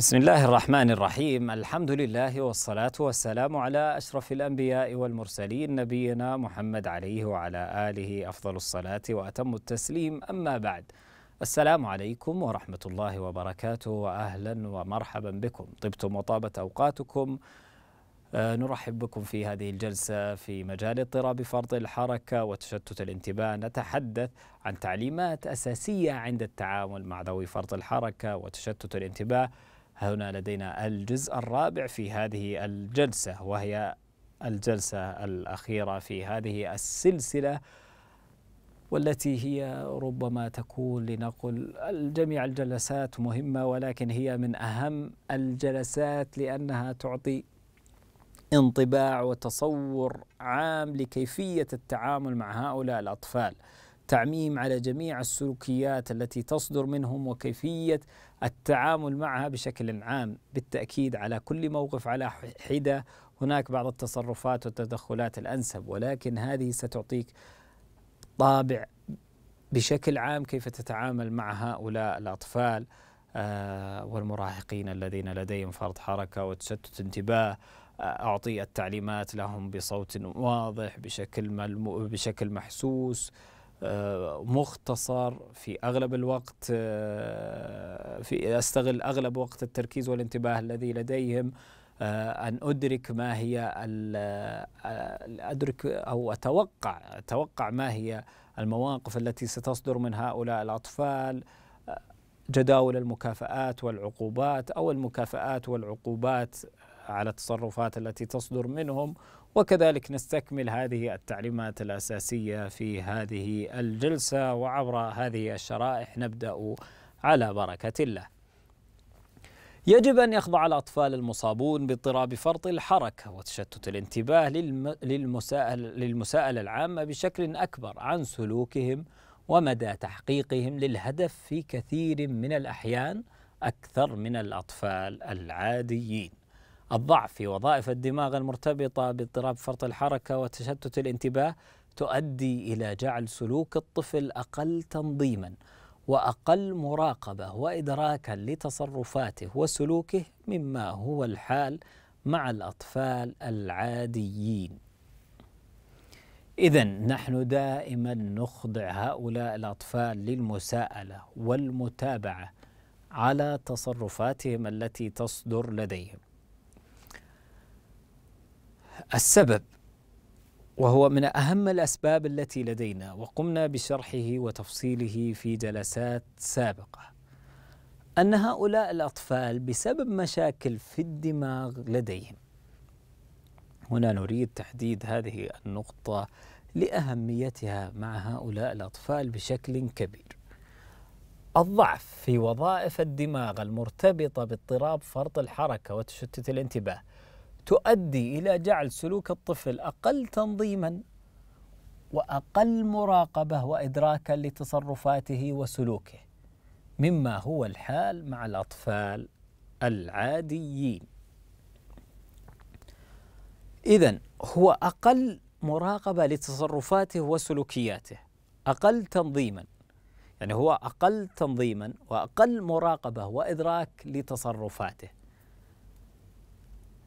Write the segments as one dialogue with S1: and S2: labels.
S1: بسم الله الرحمن الرحيم الحمد لله والصلاة والسلام على أشرف الأنبياء والمرسلين نبينا محمد عليه وعلى آله أفضل الصلاة وأتم التسليم أما بعد السلام عليكم ورحمة الله وبركاته وأهلا ومرحبا بكم طبتم وطابت أوقاتكم آه، نرحب بكم في هذه الجلسة في مجال اضطراب فرط الحركة وتشتت الانتباه نتحدث عن تعليمات أساسية عند التعامل مع ذوي فرط الحركة وتشتت الانتباه هنا لدينا الجزء الرابع في هذه الجلسة وهي الجلسة الأخيرة في هذه السلسلة والتي هي ربما تكون لنقل جميع الجلسات مهمة ولكن هي من أهم الجلسات لأنها تعطي انطباع وتصور عام لكيفية التعامل مع هؤلاء الأطفال التعميم على جميع السلوكيات التي تصدر منهم وكيفيه التعامل معها بشكل عام بالتاكيد على كل موقف على حده هناك بعض التصرفات والتدخلات الانسب ولكن هذه ستعطيك طابع بشكل عام كيف تتعامل مع هؤلاء الاطفال آه، والمراهقين الذين لديهم فرط حركه وتشتت انتباه آه، أعطي التعليمات لهم بصوت واضح بشكل بشكل محسوس مختصر في اغلب الوقت آه، في استغل اغلب وقت التركيز والانتباه الذي لديهم آه، ان ادرك ما هي آه، ادرك او اتوقع اتوقع ما هي المواقف التي ستصدر من هؤلاء الاطفال جداول المكافآت والعقوبات او المكافآت والعقوبات على التصرفات التي تصدر منهم وكذلك نستكمل هذه التعليمات الأساسية في هذه الجلسة وعبر هذه الشرائح نبدأ على بركة الله يجب أن يخضع الأطفال المصابون باضطراب فرط الحركة وتشتت الانتباه للمساءلة العامة بشكل أكبر عن سلوكهم ومدى تحقيقهم للهدف في كثير من الأحيان أكثر من الأطفال العاديين الضعف في وظائف الدماغ المرتبطة باضطراب فرط الحركة وتشتت الانتباه تؤدي إلى جعل سلوك الطفل أقل تنظيما وأقل مراقبة وإدراكا لتصرفاته وسلوكه مما هو الحال مع الأطفال العاديين إذا نحن دائما نخضع هؤلاء الأطفال للمساءلة والمتابعة على تصرفاتهم التي تصدر لديهم السبب وهو من أهم الأسباب التي لدينا وقمنا بشرحه وتفصيله في جلسات سابقة أن هؤلاء الأطفال بسبب مشاكل في الدماغ لديهم هنا نريد تحديد هذه النقطة لأهميتها مع هؤلاء الأطفال بشكل كبير الضعف في وظائف الدماغ المرتبطة باضطراب فرط الحركة وتشتت الانتباه تؤدي الى جعل سلوك الطفل اقل تنظيما واقل مراقبه وادراكا لتصرفاته وسلوكه مما هو الحال مع الاطفال العاديين اذا هو اقل مراقبه لتصرفاته وسلوكياته اقل تنظيما يعني هو اقل تنظيما واقل مراقبه وادراك لتصرفاته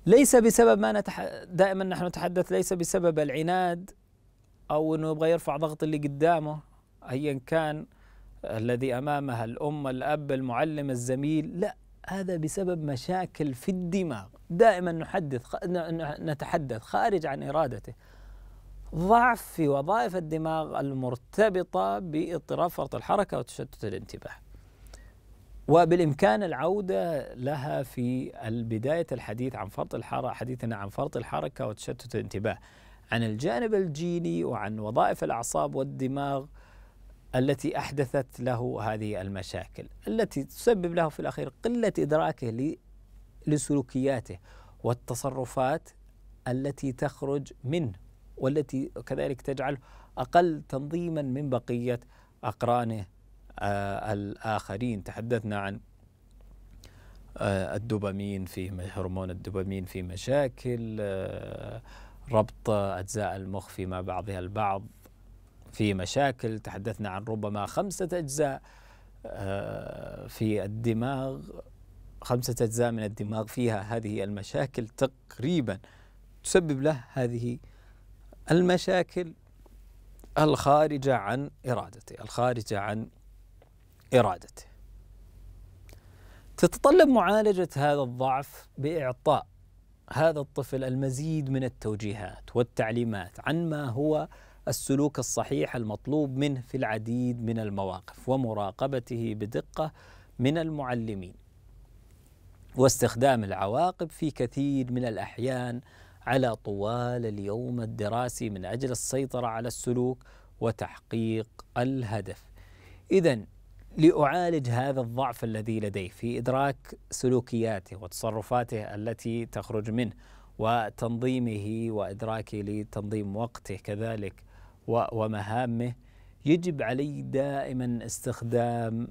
S1: ليس بسبب ما نتح... دائما نحن نتحدث ليس بسبب العناد او انه يبغى يرفع ضغط اللي قدامه ايا كان الذي امامها الام الاب المعلم الزميل لا هذا بسبب مشاكل في الدماغ دائما نحدث نتحدث خارج عن ارادته ضعف في وظائف الدماغ المرتبطه باضطراب فرط الحركه وتشتت الانتباه وبالإمكان العودة لها في بداية الحديث عن فرط الحركة حديثنا عن فرط الحركة وتشتت الانتباه عن الجانب الجيني وعن وظائف الأعصاب والدماغ التي أحدثت له هذه المشاكل التي تسبب له في الأخير قلة إدراكه لسلوكياته والتصرفات التي تخرج منه والتي كذلك تجعله أقل تنظيما من بقية أقرانه آه، الآخرين تحدثنا عن آه، الدوبامين في هرمون الدوبامين في مشاكل آه، ربط أجزاء المخ فيما بعضها البعض في مشاكل تحدثنا عن ربما خمسة أجزاء في الدماغ خمسة أجزاء من الدماغ فيها هذه المشاكل تقريبا تسبب له هذه المشاكل الخارجة عن إرادته الخارجة عن إرادته تتطلب معالجة هذا الضعف بإعطاء هذا الطفل المزيد من التوجيهات والتعليمات عن ما هو السلوك الصحيح المطلوب منه في العديد من المواقف ومراقبته بدقة من المعلمين واستخدام العواقب في كثير من الأحيان على طوال اليوم الدراسي من أجل السيطرة على السلوك وتحقيق الهدف إذا لأعالج هذا الضعف الذي لديه في إدراك سلوكياته وتصرفاته التي تخرج منه وتنظيمه وإدراكه لتنظيم وقته كذلك ومهامه يجب علي دائما استخدام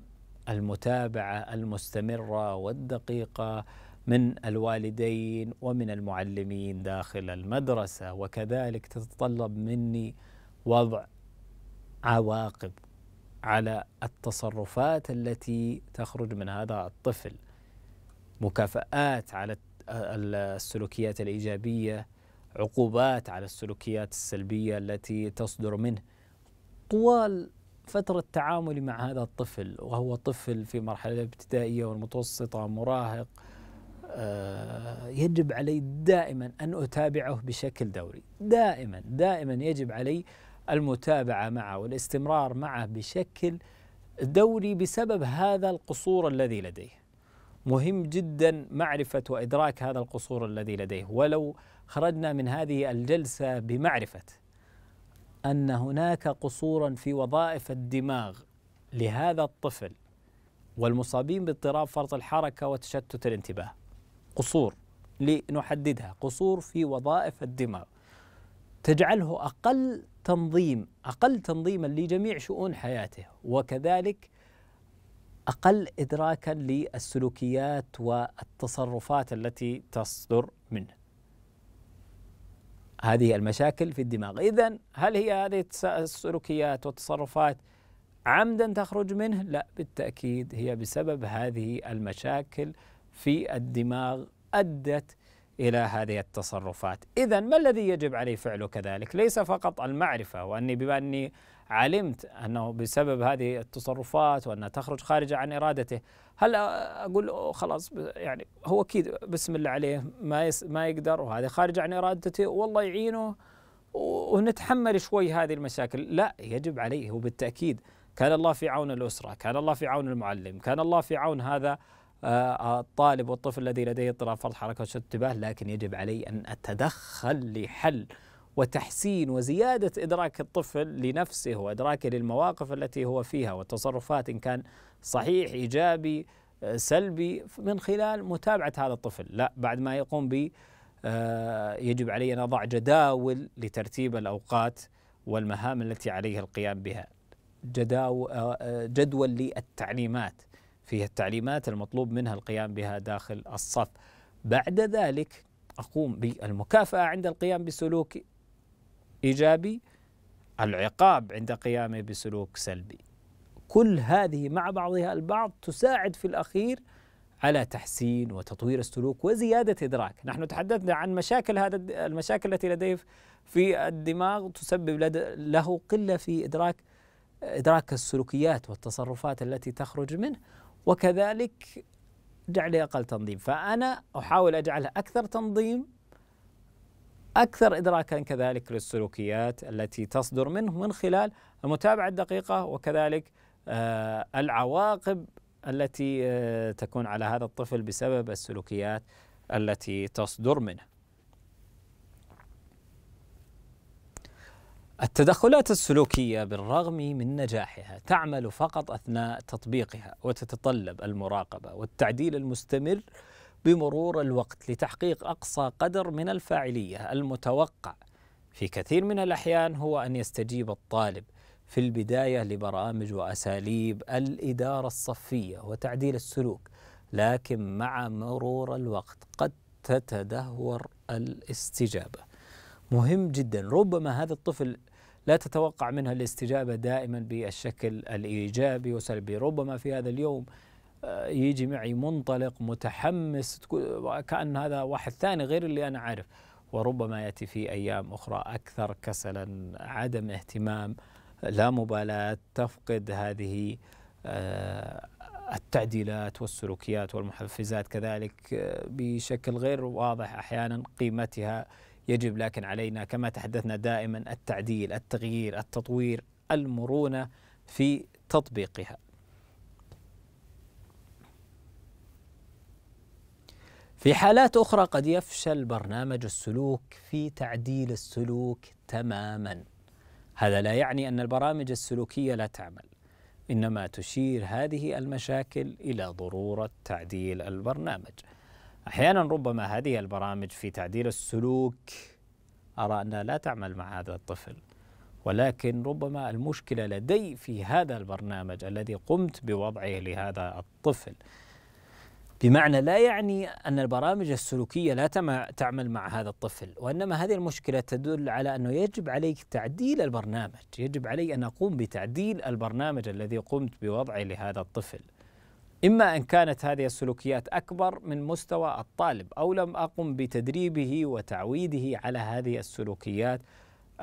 S1: المتابعة المستمرة والدقيقة من الوالدين ومن المعلمين داخل المدرسة وكذلك تتطلب مني وضع عواقب على التصرفات التي تخرج من هذا الطفل مكافآت على السلوكيات الإيجابية عقوبات على السلوكيات السلبية التي تصدر منه طوال فترة تعاملي مع هذا الطفل وهو طفل في مرحلة الابتدائية والمتوسطة مراهق آه، يجب علي دائما أن أتابعه بشكل دوري دائما دائما يجب علي المتابعه معه والاستمرار معه بشكل دوري بسبب هذا القصور الذي لديه. مهم جدا معرفه وادراك هذا القصور الذي لديه ولو خرجنا من هذه الجلسه بمعرفه ان هناك قصورا في وظائف الدماغ لهذا الطفل والمصابين باضطراب فرط الحركه وتشتت الانتباه. قصور لنحددها قصور في وظائف الدماغ تجعله اقل تنظيم اقل تنظيما لجميع شؤون حياته وكذلك اقل ادراكا للسلوكيات والتصرفات التي تصدر منه. هذه المشاكل في الدماغ، اذا هل هي هذه السلوكيات والتصرفات عمدا تخرج منه؟ لا بالتاكيد هي بسبب هذه المشاكل في الدماغ ادت الى هذه التصرفات، اذا ما الذي يجب علي فعله كذلك؟ ليس فقط المعرفه واني بما اني علمت انه بسبب هذه التصرفات وانها تخرج خارجه عن ارادته، هل اقول خلاص يعني هو اكيد بسم الله عليه ما ما يقدر وهذه خارج عن ارادته والله يعينه ونتحمل شوي هذه المشاكل، لا يجب عليه وبالتاكيد كان الله في عون الاسره، كان الله في عون المعلم، كان الله في عون هذا آه، الطالب والطفل الذي لديه اضطراب فرط حركه انتباه لكن يجب علي ان اتدخل لحل وتحسين وزياده ادراك الطفل لنفسه وادراكه للمواقف التي هو فيها والتصرفات ان كان صحيح ايجابي آه، سلبي من خلال متابعه هذا الطفل لا بعد ما يقوم ب آه، يجب علي ان اضع جداول لترتيب الاوقات والمهام التي عليه القيام بها جداول جدول للتعليمات فيها التعليمات المطلوب منها القيام بها داخل الصف بعد ذلك أقوم بالمكافأة عند القيام بسلوك إيجابي العقاب عند قيامه بسلوك سلبي كل هذه مع بعضها البعض تساعد في الأخير على تحسين وتطوير السلوك وزيادة إدراك نحن تحدثنا عن مشاكل هذا المشاكل التي لديه في الدماغ تسبب له قلة في إدراك إدراك السلوكيات والتصرفات التي تخرج منه وكذلك جعله أقل تنظيم فأنا أحاول أجعلها أكثر تنظيم أكثر إدراكا كذلك للسلوكيات التي تصدر منه من خلال المتابعة الدقيقة وكذلك آه، العواقب التي آه، تكون على هذا الطفل بسبب السلوكيات التي تصدر منه التدخلات السلوكية بالرغم من نجاحها تعمل فقط أثناء تطبيقها وتتطلب المراقبة والتعديل المستمر بمرور الوقت لتحقيق أقصى قدر من الفاعلية المتوقع في كثير من الأحيان هو أن يستجيب الطالب في البداية لبرامج وأساليب الإدارة الصفية وتعديل السلوك لكن مع مرور الوقت قد تتدهور الاستجابة مهم جدا ربما هذا الطفل لا تتوقع منها الاستجابة دائما بالشكل الإيجابي وسلبي ربما في هذا اليوم آه، يجي معي منطلق متحمس كأن هذا واحد ثاني غير اللي أنا عارف وربما يأتي في أيام أخرى أكثر كسلا عدم اهتمام لا مبالاة تفقد هذه آه، التعديلات والسلوكيات والمحفزات كذلك آه، بشكل غير واضح أحيانا قيمتها يجب لكن علينا كما تحدثنا دائما التعديل التغيير التطوير المرونة في تطبيقها في حالات أخرى قد يفشل برنامج السلوك في تعديل السلوك تماما هذا لا يعني أن البرامج السلوكية لا تعمل إنما تشير هذه المشاكل إلى ضرورة تعديل البرنامج أحيانا ربما هذه البرامج في تعديل السلوك أرى أنها لا تعمل مع هذا الطفل ولكن ربما المشكلة لدي في هذا البرنامج الذي قمت بوضعه لهذا الطفل بمعنى لا يعني أن البرامج السلوكية لا تعمل مع هذا الطفل وإنما هذه المشكلة تدل على أنه يجب عليك تعديل البرنامج يجب علي أن أقوم بتعديل البرنامج الذي قمت بوضعه لهذا الطفل إما أن كانت هذه السلوكيات أكبر من مستوى الطالب أو لم أقم بتدريبه وتعويده على هذه السلوكيات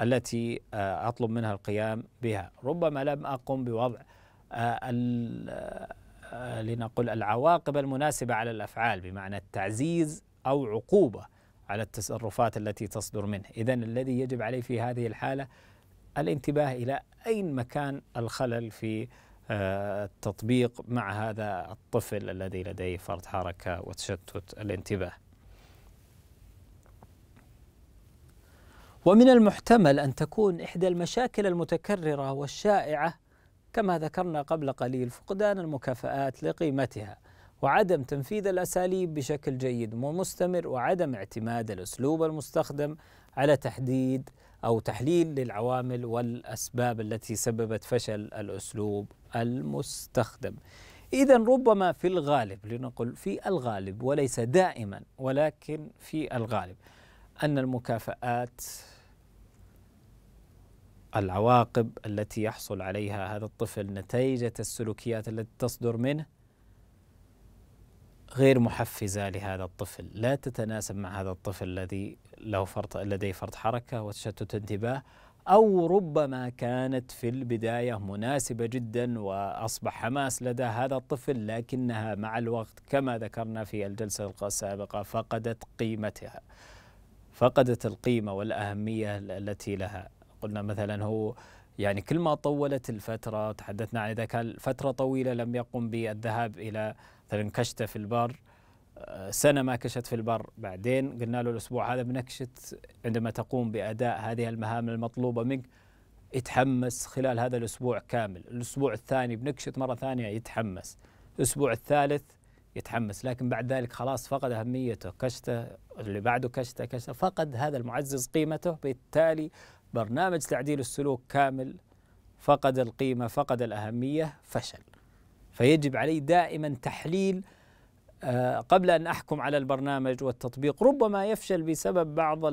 S1: التي آه، أطلب منها القيام بها ربما لم أقم بوضع آه، آه، لنقل العواقب المناسبة على الأفعال بمعنى التعزيز أو عقوبة على التصرفات التي تصدر منه إذا الذي يجب عليه في هذه الحالة الانتباه إلى أين مكان الخلل في آه، التطبيق مع هذا الطفل الذي لديه فرط حركة وتشتت الانتباه ومن المحتمل أن تكون إحدى المشاكل المتكررة والشائعة كما ذكرنا قبل قليل فقدان المكافآت لقيمتها وعدم تنفيذ الأساليب بشكل جيد ومستمر وعدم اعتماد الأسلوب المستخدم على تحديد أو تحليل للعوامل والأسباب التي سببت فشل الأسلوب المستخدم إذا ربما في الغالب لنقل في الغالب وليس دائما ولكن في الغالب أن المكافآت العواقب التي يحصل عليها هذا الطفل نتيجة السلوكيات التي تصدر منه غير محفزة لهذا الطفل لا تتناسب مع هذا الطفل الذي له فرط لديه فرط حركة وتشتت انتباه أو ربما كانت في البداية مناسبة جدا وأصبح حماس لدى هذا الطفل لكنها مع الوقت كما ذكرنا في الجلسة السابقة فقدت قيمتها فقدت القيمة والأهمية التي لها قلنا مثلا هو يعني كل ما طولت الفترة تحدثنا عن إذا كان فترة طويلة لم يقم بالذهاب إلى مثلا كشتة في البر سنة ما كشت في البر بعدين قلنا له الأسبوع هذا بنكشت عندما تقوم بأداء هذه المهام المطلوبة منك يتحمس خلال هذا الأسبوع كامل الأسبوع الثاني بنكشت مرة ثانية يتحمس الأسبوع الثالث يتحمس لكن بعد ذلك خلاص فقد أهميته كشته اللي بعده كشته كشته فقد هذا المعزز قيمته بالتالي برنامج تعديل السلوك كامل فقد القيمة فقد الأهمية فشل فيجب عليه دائما تحليل آه، قبل أن أحكم على البرنامج والتطبيق ربما يفشل بسبب بعض آه،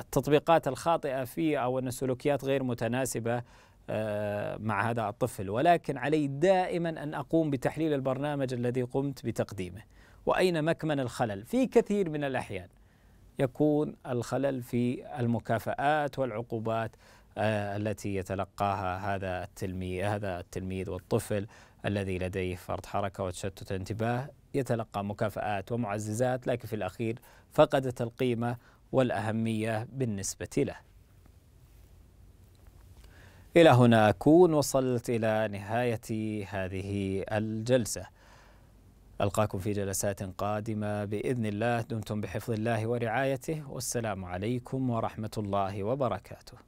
S1: التطبيقات الخاطئة فيه أو أن السلوكيات غير متناسبة آه، مع هذا الطفل ولكن علي دائما أن أقوم بتحليل البرنامج الذي قمت بتقديمه وأين مكمن الخلل في كثير من الأحيان يكون الخلل في المكافآت والعقوبات آه، التي يتلقاها هذا التلميذ هذا التلميذ والطفل الذي لديه فرط حركه وتشتت انتباه يتلقى مكافآت ومعززات لكن في الاخير فقدت القيمه والاهميه بالنسبه له. الى هنا اكون وصلت الى نهايه هذه الجلسه. ألقاكم في جلسات قادمة بإذن الله دمتم بحفظ الله ورعايته والسلام عليكم ورحمة الله وبركاته